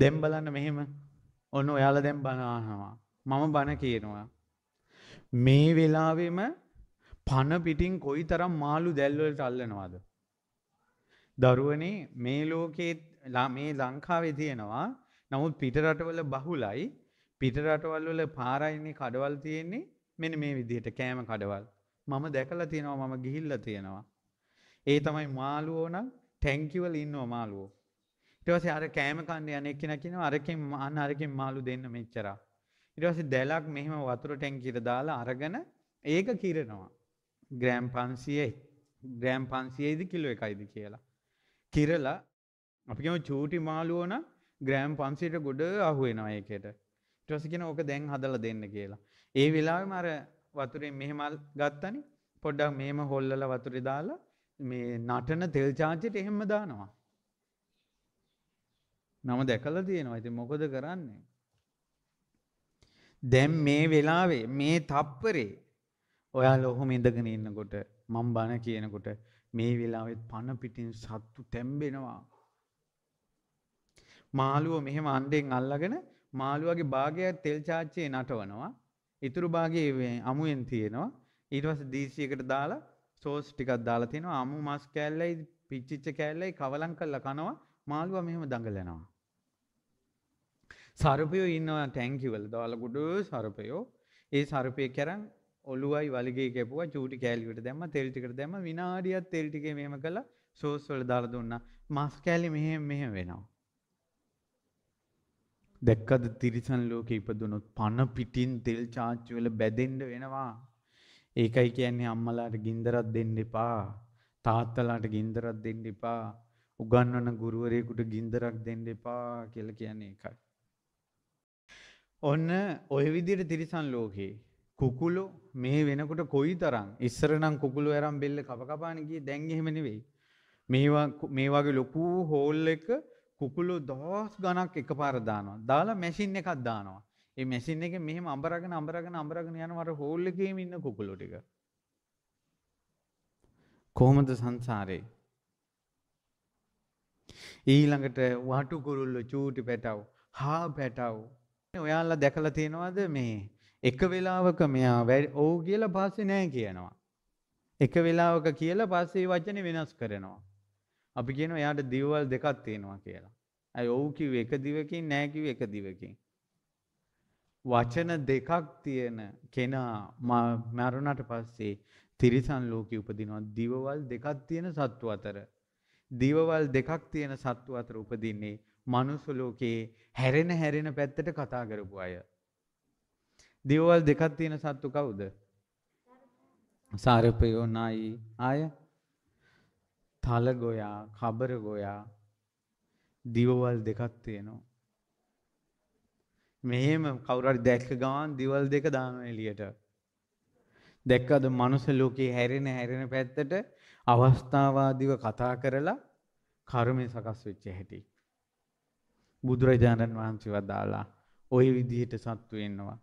දැම් බලන්න මෙහෙම ඔන්න ඔයාල දැම් බනාහවා. මම බණ කියනවා. මේ වෙලාවෙම පණ පිටින් කොයි තරම් මාළු දැල්වලට අල්ලනවාද. දරුවනේ මේ ලෝකයේ මේ ලංකාවේ තියෙනවා නමුත් පිටරටවල බහුලයි පිටරටවල් වල පාරයින්නේ කඩවල් තියෙන්නේ මෙන්න මේ විදිහට කෑම කඩවල්. මම දැකලා තියෙනවා මම ගිහිල්ලා තියෙනවා. ඒ තමයි මාළුවෝ නම් ටැංකිවල ඉන්නවා මාළුවෝ. ඊට පස්සේ අර කෑම කන්න යන එක්කෙනා කියනවා අරකින් අන්න අරකින් මාළු දෙන්න මෙච්චරක්. ඊට පස්සේ දැලක් මෙහෙම වතුර ටැංකියට දාලා අරගෙන ඒක කිරනවා. ග්‍රෑම් 500යි ග්‍රෑම් 500යිද කිලෝ එකයිද කියලා. කිරලා අපි කියමු චූටි මාළුවෝ නම් ග්‍රෑම් 500ට ගොඩ අහු වෙනවා ඒකේට. ඊට පස්සේ කියනවා ඕක දැන් හදලා දෙන්න කියලා. ඒ වෙලාවෙම අර වතුරෙන් මෙහෙම ගත්තනේ පොඩ්ඩක් මෙහෙම හොල්ලලා වතුරේ දාලා මේ නටන තෙල් චාර්ජෙට එහෙම දානවා. මම දැකලා තියෙනවා. ඉතින් මොකද කරන්නේ? දැන් මේ වෙලාවේ මේ තප්පරේ ඔයාලා ඔහොම ඉඳගෙන ඉන්නකොට මම බන කියනකොට මේ වෙලාවෙත් පන පිටින් සත්තු තැම්බෙනවා. මාළුව මෙහෙම අන්ඩෙන් අල්ලගෙන මාළුවගේ භාගයක් තෙල් චාච්චේ නටවනවා. ඉතුරු භාගයේ අමුවෙන් තියෙනවා. ඊට පස්සේ දීසියකට දාලා සෝස් ටිකක් දාලා තිනවා අමු මස් කෑල්ලයි පිච්චිච්ච කෑල්ලයි කවලම් කරලා කනවා මාළුවා මෙහෙම දඟලනවා සරපයෝ ඉන්නවා ටැංකිවල දාල ගොඩ සරපයෝ ඒ සරපය කරන් ඔලුවයි වලගේ කැපුවා චූටි කෑලිකට දැම්ම තෙල්ටිකට දැම විනාඩියත් තෙල්ටික මෙම කළ සෝස්වල දාල දුන්න මස් කෑලි මෙහෙ මෙහ වෙනවා. දැක්කද තිරිසන් ලෝක ඉපදුනොත් පණ පිටින් තෙල් චාච්චුවල බැදෙන්ඩ වෙනවා. ඒකයි කියන්නේ අම්මලාට ගින්දරත් දෙන්න එපා තාත්තලාට ගින්දරත් දෙන්න එපා උගන්වන ගුරුවරයෙකුට ගින්දරක් දෙන්න එපා කියල කියන්නේ එකයි. ඔන්න ඔය විදිහට තිරිසන් ලෝකේ කුකුලෝ මේ වෙනකොට කොයි තරම් ඉස්සරනම් කුකුලෝ ඇරම් බෙල්ල කප කපාන ගියේ දැන් එහෙම නෙවෙයි මේවා මේ වගේ ලොකු හෝල් එක කුකුලෝ දහස් ගණක් එකපාර දානවා දාලා මැෂින් එකක් දානවා ඒ මැෂින් එකේ මෙහෙම අඹරගෙන අඹරගෙන අඹරගෙන යනවා අර හෝල් එකේම ඉන්න කුකුලෝ ටික කොහොමද සංසාරේ ඊළඟට වටු කුරුල්ලෝ චූටි පැටව හා පැටව ඔයාලා දැකලා තියෙනවද මේ එක වෙලාවක මෙයා ඔව් කියලා පස්සේ නෑ කියනවා. එක වෙලාවක කියලා පස්සේ වචනේ වෙනස් කරනවා. අපි කියනවා එයාට දිවවල් දෙකක් තියෙනවා කියලා. අය ඔව් කිව්වේ එක දිවකින් නෑ කිව්වේ එක දිවකින්. වචන දෙකක් තියෙන කෙනා මරුණට පස්සේ තිරිසන් ලෝකේ උපදිනවා. දිවවල් දෙකක් තියෙන සත්තු අතර. දිවවල් දෙකක් තියෙන සත්තු අතර උපදින්නේ මනුස්ස ලෝකයේ හැරෙන හැරෙන පැත්තට කතා කරපු අය. දේවල් දෙකක් තියෙන සත්තු කවුද? සර්පයෝ නයි අය. තල ගෝයා, කබර ගෝයා දේවල් දෙකක් තියෙනවා. මෙහෙම කවුරු හරි දැක්ක ගමන් දේවල් දෙක දානවා එළියට. දැක්කද මනුස්ස ලෝකයේ හැරෙන හැරෙන පැත්තට අවස්ථාවාදීව කතා කරලා කර්මය සකස් වෙච්ච හැටි. බුදුරජාණන් වහන්සේ වදාලා ওই විදිහට සත්තු වෙනවා.